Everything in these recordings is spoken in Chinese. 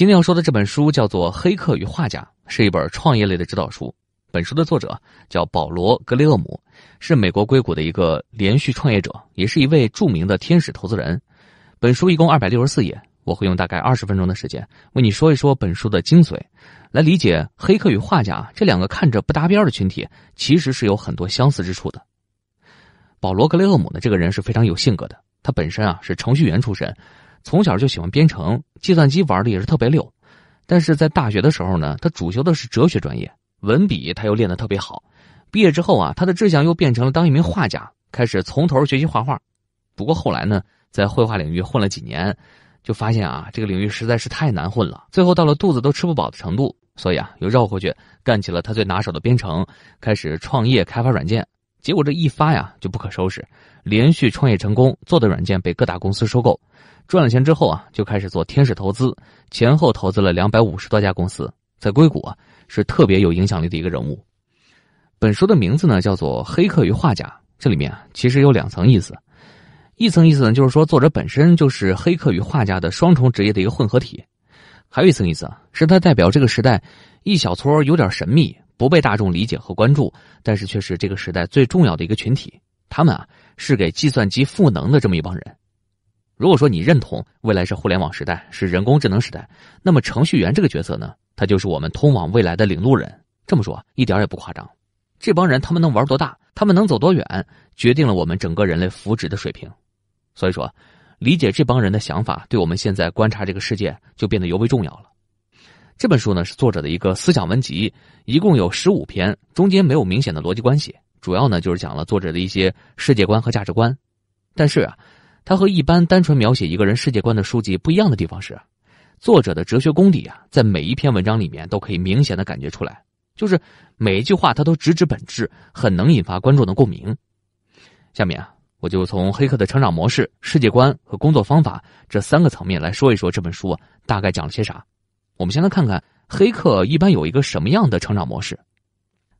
今天要说的这本书叫做《黑客与画家》，是一本创业类的指导书。本书的作者叫保罗·格雷厄姆，是美国硅谷的一个连续创业者，也是一位著名的天使投资人。本书一共二百六十四页，我会用大概二十分钟的时间为你说一说本书的精髓，来理解黑客与画家这两个看着不搭边的群体，其实是有很多相似之处的。保罗·格雷厄姆这个人是非常有性格的，他本身啊是程序员出身。从小就喜欢编程，计算机玩的也是特别溜。但是在大学的时候呢，他主修的是哲学专业，文笔他又练得特别好。毕业之后啊，他的志向又变成了当一名画家，开始从头学习画画。不过后来呢，在绘画领域混了几年，就发现啊，这个领域实在是太难混了，最后到了肚子都吃不饱的程度。所以啊，又绕回去干起了他最拿手的编程，开始创业开发软件。结果这一发呀，就不可收拾，连续创业成功，做的软件被各大公司收购。赚了钱之后啊，就开始做天使投资，前后投资了两百五十多家公司，在硅谷啊是特别有影响力的一个人物。本书的名字呢叫做《黑客与画家》，这里面啊其实有两层意思。一层意思呢就是说作者本身就是黑客与画家的双重职业的一个混合体。还有一层意思啊是他代表这个时代一小撮有点神秘、不被大众理解和关注，但是却是这个时代最重要的一个群体。他们啊是给计算机赋能的这么一帮人。如果说你认同未来是互联网时代，是人工智能时代，那么程序员这个角色呢，他就是我们通往未来的领路人。这么说一点也不夸张，这帮人他们能玩多大，他们能走多远，决定了我们整个人类福祉的水平。所以说，理解这帮人的想法，对我们现在观察这个世界就变得尤为重要了。这本书呢是作者的一个思想文集，一共有十五篇，中间没有明显的逻辑关系，主要呢就是讲了作者的一些世界观和价值观，但是啊。它和一般单纯描写一个人世界观的书籍不一样的地方是，作者的哲学功底啊，在每一篇文章里面都可以明显的感觉出来，就是每一句话他都直指本质，很能引发观众的共鸣。下面啊，我就从黑客的成长模式、世界观和工作方法这三个层面来说一说这本书大概讲了些啥。我们先来看看黑客一般有一个什么样的成长模式。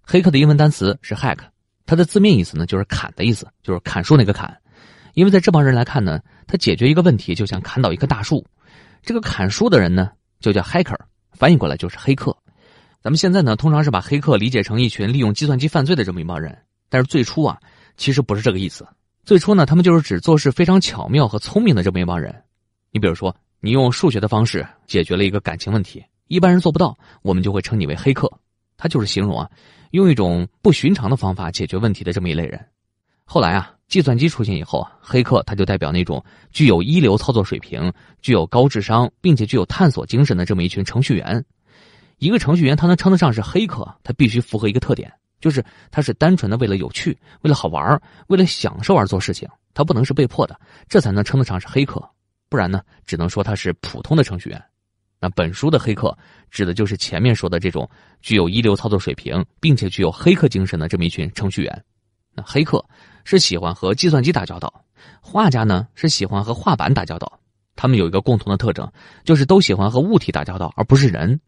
黑客的英文单词是 hack，它的字面意思呢就是砍的意思，就是砍树那个砍。因为在这帮人来看呢，他解决一个问题就像砍倒一棵大树，这个砍树的人呢就叫黑客，翻译过来就是黑客。咱们现在呢通常是把黑客理解成一群利用计算机犯罪的这么一帮人，但是最初啊其实不是这个意思。最初呢他们就是指做事非常巧妙和聪明的这么一帮人。你比如说，你用数学的方式解决了一个感情问题，一般人做不到，我们就会称你为黑客。他就是形容啊用一种不寻常的方法解决问题的这么一类人。后来啊。计算机出现以后，黑客他就代表那种具有一流操作水平、具有高智商并且具有探索精神的这么一群程序员。一个程序员他能称得上是黑客，他必须符合一个特点，就是他是单纯的为了有趣、为了好玩、为了享受而做事情，他不能是被迫的，这才能称得上是黑客。不然呢，只能说他是普通的程序员。那本书的黑客指的就是前面说的这种具有一流操作水平并且具有黑客精神的这么一群程序员。黑客是喜欢和计算机打交道，画家呢是喜欢和画板打交道，他们有一个共同的特征，就是都喜欢和物体打交道，而不是人。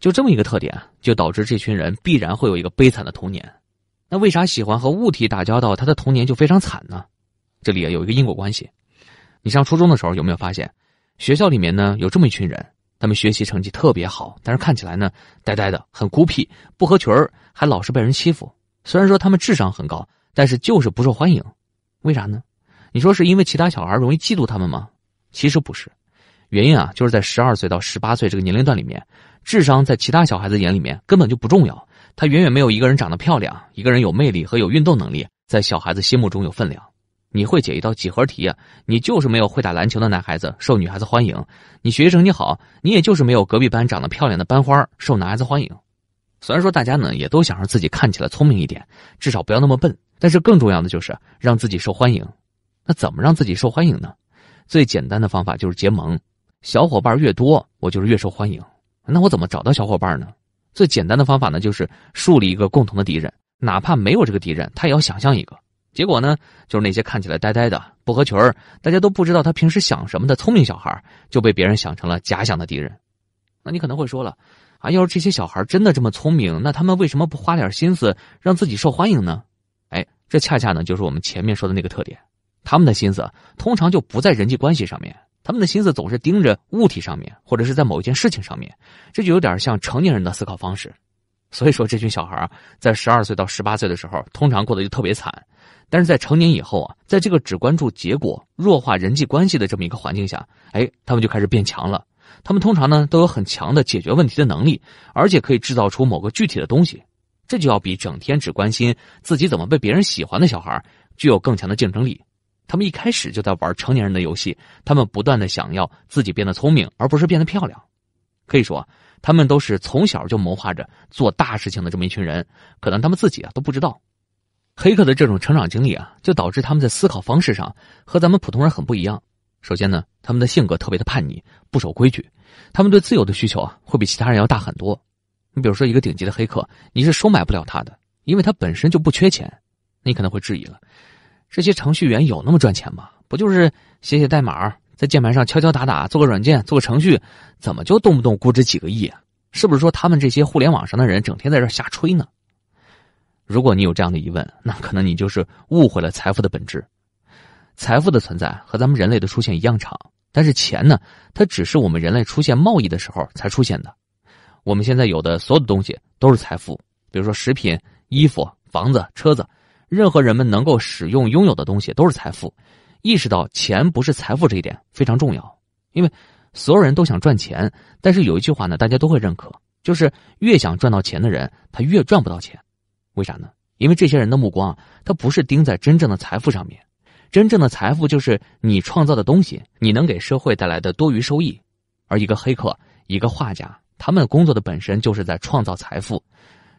就这么一个特点，就导致这群人必然会有一个悲惨的童年。那为啥喜欢和物体打交道，他的童年就非常惨呢？这里啊有一个因果关系。你上初中的时候有没有发现，学校里面呢有这么一群人，他们学习成绩特别好，但是看起来呢呆呆的，很孤僻，不合群儿，还老是被人欺负。虽然说他们智商很高。但是就是不受欢迎，为啥呢？你说是因为其他小孩容易嫉妒他们吗？其实不是，原因啊就是在十二岁到十八岁这个年龄段里面，智商在其他小孩子眼里面根本就不重要，他远远没有一个人长得漂亮、一个人有魅力和有运动能力在小孩子心目中有分量。你会解一道几何题啊？你就是没有会打篮球的男孩子受女孩子欢迎。你学习成绩好，你也就是没有隔壁班长得漂亮的班花受男孩子欢迎。虽然说大家呢也都想让自己看起来聪明一点，至少不要那么笨。但是更重要的就是让自己受欢迎，那怎么让自己受欢迎呢？最简单的方法就是结盟，小伙伴越多，我就是越受欢迎。那我怎么找到小伙伴呢？最简单的方法呢，就是树立一个共同的敌人，哪怕没有这个敌人，他也要想象一个。结果呢，就是那些看起来呆呆的、不合群儿、大家都不知道他平时想什么的聪明小孩，就被别人想成了假想的敌人。那你可能会说了，啊，要是这些小孩真的这么聪明，那他们为什么不花点心思让自己受欢迎呢？这恰恰呢，就是我们前面说的那个特点。他们的心思通常就不在人际关系上面，他们的心思总是盯着物体上面，或者是在某一件事情上面。这就有点像成年人的思考方式。所以说，这群小孩在十二岁到十八岁的时候，通常过得就特别惨。但是在成年以后啊，在这个只关注结果、弱化人际关系的这么一个环境下，哎，他们就开始变强了。他们通常呢，都有很强的解决问题的能力，而且可以制造出某个具体的东西。这就要比整天只关心自己怎么被别人喜欢的小孩具有更强的竞争力。他们一开始就在玩成年人的游戏，他们不断的想要自己变得聪明，而不是变得漂亮。可以说，他们都是从小就谋划着做大事情的这么一群人，可能他们自己啊都不知道。黑客的这种成长经历啊，就导致他们在思考方式上和咱们普通人很不一样。首先呢，他们的性格特别的叛逆，不守规矩，他们对自由的需求啊，会比其他人要大很多。你比如说一个顶级的黑客，你是收买不了他的，因为他本身就不缺钱。你可能会质疑了，这些程序员有那么赚钱吗？不就是写写代码，在键盘上敲敲打打，做个软件，做个程序，怎么就动不动估值几个亿？是不是说他们这些互联网上的人整天在这瞎吹呢？如果你有这样的疑问，那可能你就是误会了财富的本质。财富的存在和咱们人类的出现一样长，但是钱呢，它只是我们人类出现贸易的时候才出现的。我们现在有的所有的东西都是财富，比如说食品、衣服、房子、车子，任何人们能够使用拥有的东西都是财富。意识到钱不是财富这一点非常重要，因为所有人都想赚钱，但是有一句话呢，大家都会认可，就是越想赚到钱的人，他越赚不到钱。为啥呢？因为这些人的目光，他不是盯在真正的财富上面。真正的财富就是你创造的东西，你能给社会带来的多余收益。而一个黑客，一个画家。他们工作的本身就是在创造财富，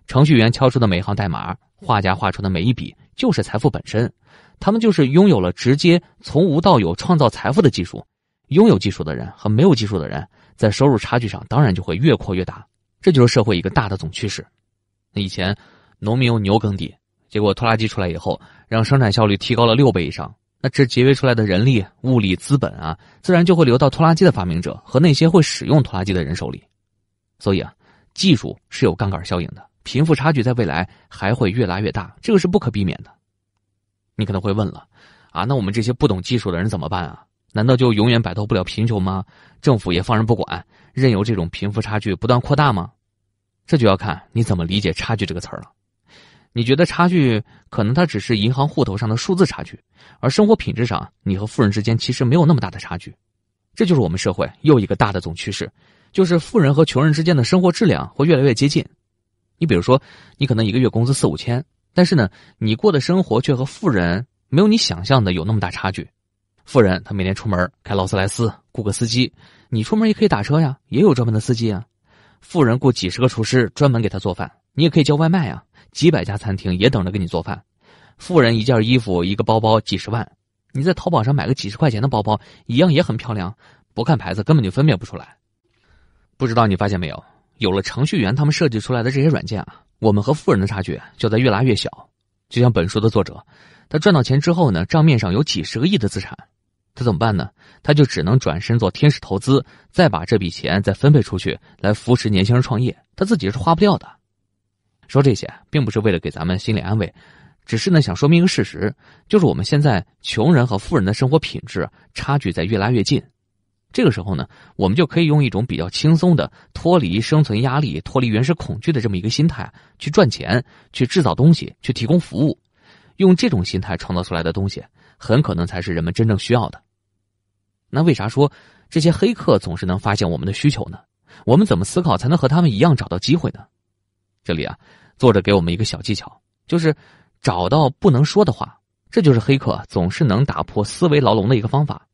程序员敲出的每行代码，画家画出的每一笔就是财富本身。他们就是拥有了直接从无到有创造财富的技术。拥有技术的人和没有技术的人，在收入差距上当然就会越扩越大。这就是社会一个大的总趋势。那以前农民用牛耕地，结果拖拉机出来以后，让生产效率提高了六倍以上。那这节约出来的人力、物力、资本啊，自然就会流到拖拉机的发明者和那些会使用拖拉机的人手里。所以啊，技术是有杠杆效应的，贫富差距在未来还会越拉越大，这个是不可避免的。你可能会问了，啊，那我们这些不懂技术的人怎么办啊？难道就永远摆脱不了贫穷吗？政府也放任不管，任由这种贫富差距不断扩大吗？这就要看你怎么理解“差距”这个词儿了。你觉得差距可能它只是银行户头上的数字差距，而生活品质上你和富人之间其实没有那么大的差距。这就是我们社会又一个大的总趋势。就是富人和穷人之间的生活质量会越来越接近。你比如说，你可能一个月工资四五千，但是呢，你过的生活却和富人没有你想象的有那么大差距。富人他每天出门开劳斯莱斯，雇个司机；你出门也可以打车呀，也有专门的司机啊。富人雇几十个厨师专门给他做饭，你也可以叫外卖啊，几百家餐厅也等着给你做饭。富人一件衣服一个包包几十万，你在淘宝上买个几十块钱的包包，一样也很漂亮，不看牌子根本就分辨不出来。不知道你发现没有，有了程序员他们设计出来的这些软件啊，我们和富人的差距就在越拉越小。就像本书的作者，他赚到钱之后呢，账面上有几十个亿的资产，他怎么办呢？他就只能转身做天使投资，再把这笔钱再分配出去，来扶持年轻人创业。他自己是花不掉的。说这些并不是为了给咱们心理安慰，只是呢想说明一个事实，就是我们现在穷人和富人的生活品质差距在越拉越近。这个时候呢，我们就可以用一种比较轻松的、脱离生存压力、脱离原始恐惧的这么一个心态去赚钱、去制造东西、去提供服务。用这种心态创造出来的东西，很可能才是人们真正需要的。那为啥说这些黑客总是能发现我们的需求呢？我们怎么思考才能和他们一样找到机会呢？这里啊，作者给我们一个小技巧，就是找到不能说的话。这就是黑客总是能打破思维牢笼的一个方法。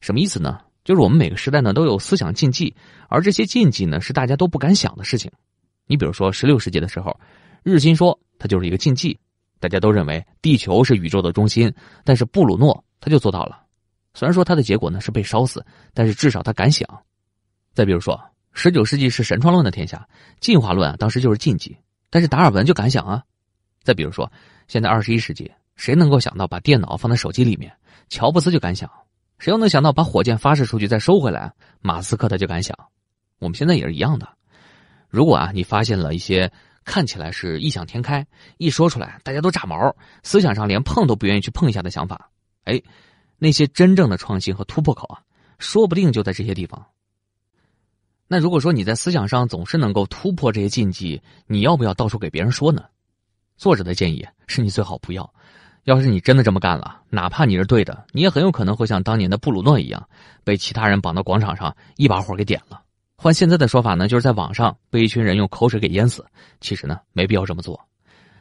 什么意思呢？就是我们每个时代呢都有思想禁忌，而这些禁忌呢是大家都不敢想的事情。你比如说十六世纪的时候，日心说它就是一个禁忌，大家都认为地球是宇宙的中心，但是布鲁诺他就做到了。虽然说他的结果呢是被烧死，但是至少他敢想。再比如说十九世纪是神创论的天下，进化论当时就是禁忌，但是达尔文就敢想啊。再比如说现在二十一世纪，谁能够想到把电脑放在手机里面？乔布斯就敢想。谁又能想到把火箭发射出去再收回来？马斯克他就敢想，我们现在也是一样的。如果啊，你发现了一些看起来是异想天开，一说出来大家都炸毛，思想上连碰都不愿意去碰一下的想法，哎，那些真正的创新和突破口啊，说不定就在这些地方。那如果说你在思想上总是能够突破这些禁忌，你要不要到处给别人说呢？作者的建议是你最好不要。要是你真的这么干了，哪怕你是对的，你也很有可能会像当年的布鲁诺一样，被其他人绑到广场上，一把火给点了。换现在的说法呢，就是在网上被一群人用口水给淹死。其实呢，没必要这么做。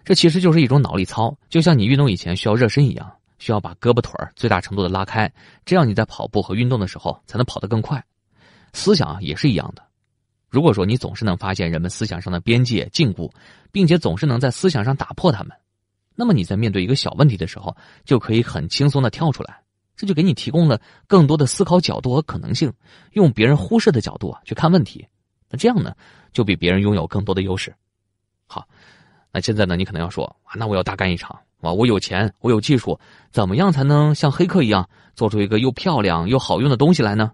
这其实就是一种脑力操，就像你运动以前需要热身一样，需要把胳膊腿最大程度的拉开，这样你在跑步和运动的时候才能跑得更快。思想也是一样的，如果说你总是能发现人们思想上的边界禁锢，并且总是能在思想上打破他们。那么你在面对一个小问题的时候，就可以很轻松的跳出来，这就给你提供了更多的思考角度和可能性，用别人忽视的角度去看问题，那这样呢，就比别人拥有更多的优势。好，那现在呢，你可能要说啊，那我要大干一场啊，我有钱，我有技术，怎么样才能像黑客一样做出一个又漂亮又好用的东西来呢？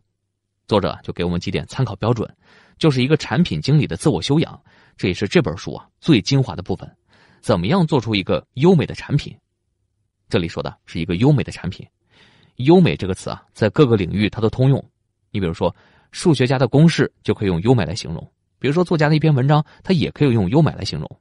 作者就给我们几点参考标准，就是一个产品经理的自我修养，这也是这本书啊最精华的部分。怎么样做出一个优美的产品？这里说的是一个优美的产品。优美这个词啊，在各个领域它都通用。你比如说，数学家的公式就可以用优美来形容；比如说，作家的一篇文章，它也可以用优美来形容。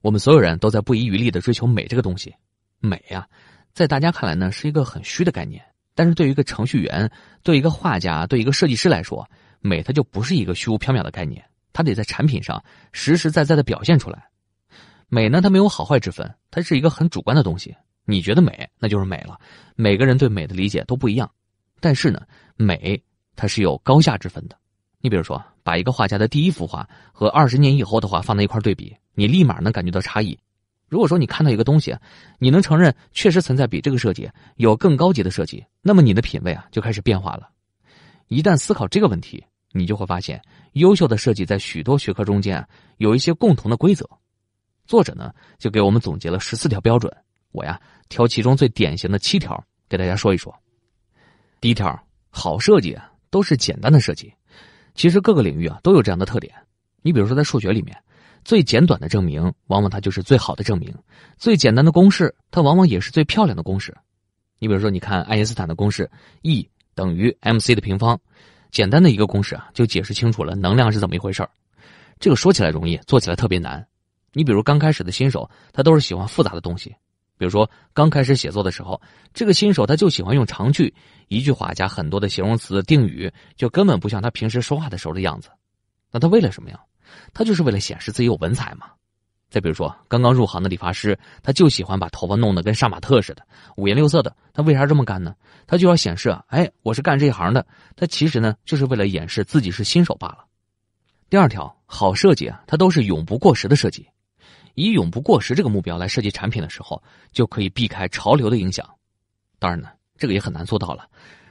我们所有人都在不遗余力的追求美这个东西。美啊，在大家看来呢，是一个很虚的概念。但是对于一个程序员、对一个画家、对一个设计师来说，美它就不是一个虚无缥缈的概念，它得在产品上实实在在的表现出来。美呢，它没有好坏之分，它是一个很主观的东西。你觉得美，那就是美了。每个人对美的理解都不一样，但是呢，美它是有高下之分的。你比如说，把一个画家的第一幅画和二十年以后的画放在一块对比，你立马能感觉到差异。如果说你看到一个东西，你能承认确实存在比这个设计有更高级的设计，那么你的品味啊就开始变化了。一旦思考这个问题，你就会发现，优秀的设计在许多学科中间啊有一些共同的规则。作者呢就给我们总结了十四条标准，我呀挑其中最典型的七条给大家说一说。第一条，好设计啊都是简单的设计，其实各个领域啊都有这样的特点。你比如说在数学里面，最简短的证明往往它就是最好的证明，最简单的公式它往往也是最漂亮的公式。你比如说，你看爱因斯坦的公式 E 等于 mc 的平方，简单的一个公式啊就解释清楚了能量是怎么一回事这个说起来容易，做起来特别难。你比如刚开始的新手，他都是喜欢复杂的东西，比如说刚开始写作的时候，这个新手他就喜欢用长句，一句话加很多的形容词、定语，就根本不像他平时说话的时候的样子。那他为了什么呀？他就是为了显示自己有文采嘛。再比如说刚刚入行的理发师，他就喜欢把头发弄得跟杀马特似的，五颜六色的。他为啥这么干呢？他就要显示啊，哎，我是干这一行的。他其实呢，就是为了掩饰自己是新手罢了。第二条，好设计啊，它都是永不过时的设计。以永不过时这个目标来设计产品的时候，就可以避开潮流的影响。当然呢，这个也很难做到了，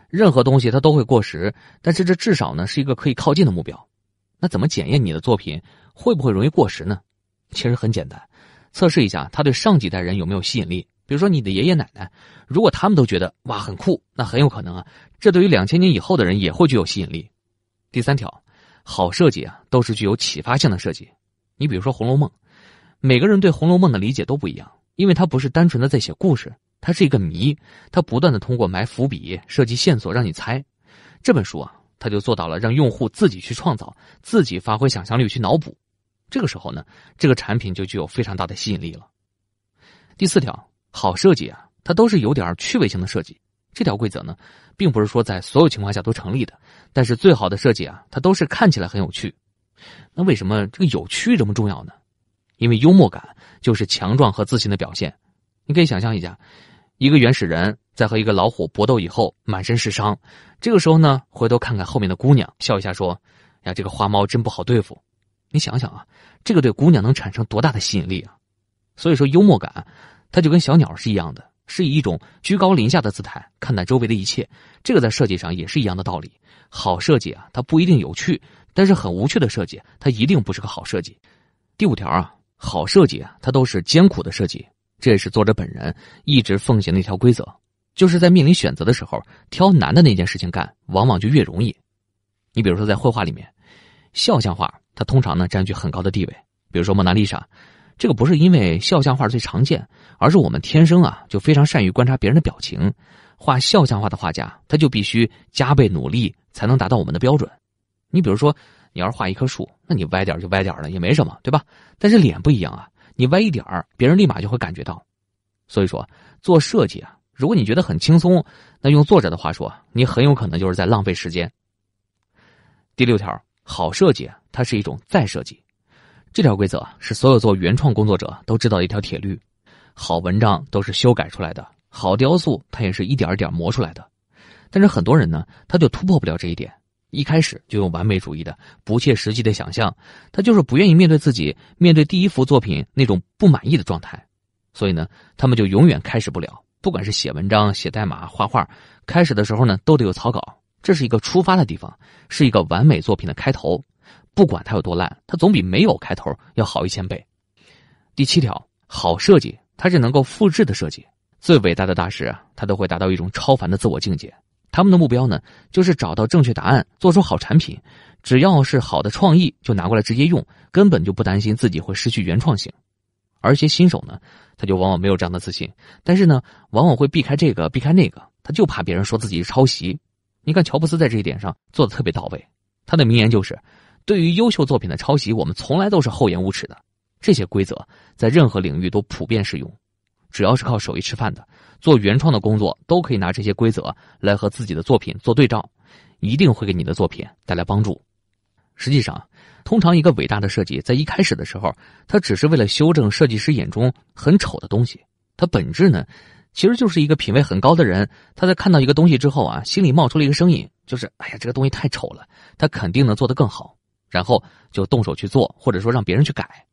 任何东西它都会过时。但是这至少呢是一个可以靠近的目标。那怎么检验你的作品会不会容易过时呢？其实很简单，测试一下它对上几代人有没有吸引力。比如说你的爷爷奶奶，如果他们都觉得哇很酷，那很有可能啊，这对于两千年以后的人也会具有吸引力。第三条，好设计啊，都是具有启发性的设计。你比如说《红楼梦》。每个人对《红楼梦》的理解都不一样，因为它不是单纯的在写故事，它是一个谜，它不断的通过埋伏笔、设计线索让你猜。这本书啊，它就做到了让用户自己去创造、自己发挥想象力去脑补。这个时候呢，这个产品就具有非常大的吸引力了。第四条，好设计啊，它都是有点趣味性的设计。这条规则呢，并不是说在所有情况下都成立的，但是最好的设计啊，它都是看起来很有趣。那为什么这个有趣这么重要呢？因为幽默感就是强壮和自信的表现，你可以想象一下，一个原始人在和一个老虎搏斗以后满身是伤，这个时候呢，回头看看后面的姑娘，笑一下说：“呀，这个花猫真不好对付。”你想想啊，这个对姑娘能产生多大的吸引力啊？所以说幽默感，它就跟小鸟是一样的，是以一种居高临下的姿态看待周围的一切。这个在设计上也是一样的道理。好设计啊，它不一定有趣，但是很无趣的设计，它一定不是个好设计。第五条啊。好设计啊，它都是艰苦的设计。这也是作者本人一直奉行的一条规则，就是在面临选择的时候，挑难的那件事情干，往往就越容易。你比如说，在绘画里面，肖像画它通常呢占据很高的地位。比如说《蒙娜丽莎》，这个不是因为肖像画最常见，而是我们天生啊就非常善于观察别人的表情。画肖像画的画家，他就必须加倍努力才能达到我们的标准。你比如说。你要是画一棵树，那你歪点就歪点了，也没什么，对吧？但是脸不一样啊，你歪一点别人立马就会感觉到。所以说，做设计啊，如果你觉得很轻松，那用作者的话说，你很有可能就是在浪费时间。第六条，好设计它是一种再设计，这条规则是所有做原创工作者都知道一条铁律：好文章都是修改出来的，好雕塑它也是一点一点磨出来的。但是很多人呢，他就突破不了这一点。一开始就用完美主义的不切实际的想象，他就是不愿意面对自己面对第一幅作品那种不满意的状态，所以呢，他们就永远开始不了。不管是写文章、写代码、画画，开始的时候呢，都得有草稿，这是一个出发的地方，是一个完美作品的开头。不管它有多烂，它总比没有开头要好一千倍。第七条，好设计它是能够复制的设计，最伟大的大师他都会达到一种超凡的自我境界。他们的目标呢，就是找到正确答案，做出好产品。只要是好的创意，就拿过来直接用，根本就不担心自己会失去原创性。而一些新手呢，他就往往没有这样的自信，但是呢，往往会避开这个，避开那个，他就怕别人说自己是抄袭。你看乔布斯在这一点上做的特别到位，他的名言就是：“对于优秀作品的抄袭，我们从来都是厚颜无耻的。”这些规则在任何领域都普遍适用。只要是靠手艺吃饭的，做原创的工作都可以拿这些规则来和自己的作品做对照，一定会给你的作品带来帮助。实际上，通常一个伟大的设计在一开始的时候，它只是为了修正设计师眼中很丑的东西。它本质呢，其实就是一个品味很高的人，他在看到一个东西之后啊，心里冒出了一个声音，就是哎呀，这个东西太丑了，他肯定能做得更好，然后就动手去做，或者说让别人去改。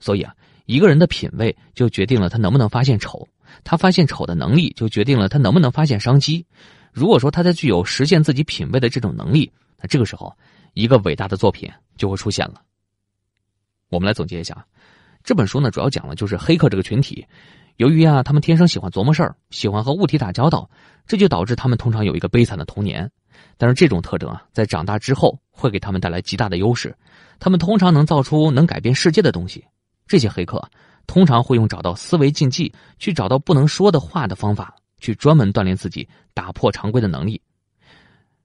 所以啊。一个人的品味就决定了他能不能发现丑，他发现丑的能力就决定了他能不能发现商机。如果说他在具有实现自己品味的这种能力，那这个时候一个伟大的作品就会出现了。我们来总结一下，这本书呢主要讲的就是黑客这个群体，由于啊他们天生喜欢琢磨事儿，喜欢和物体打交道，这就导致他们通常有一个悲惨的童年。但是这种特征啊在长大之后会给他们带来极大的优势，他们通常能造出能改变世界的东西。这些黑客通常会用找到思维禁忌、去找到不能说的话的方法，去专门锻炼自己打破常规的能力。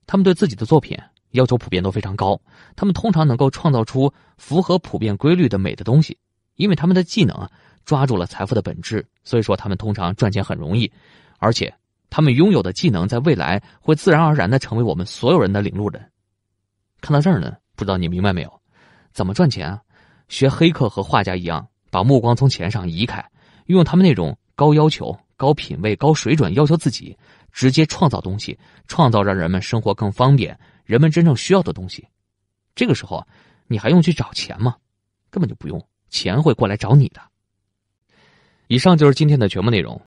他们对自己的作品要求普遍都非常高，他们通常能够创造出符合普遍规律的美的东西，因为他们的技能抓住了财富的本质，所以说他们通常赚钱很容易，而且他们拥有的技能在未来会自然而然的成为我们所有人的领路人。看到这儿呢，不知道你明白没有？怎么赚钱啊？学黑客和画家一样，把目光从钱上移开，用他们那种高要求、高品位、高水准要求自己，直接创造东西，创造让人们生活更方便、人们真正需要的东西。这个时候，你还用去找钱吗？根本就不用，钱会过来找你的。以上就是今天的全部内容。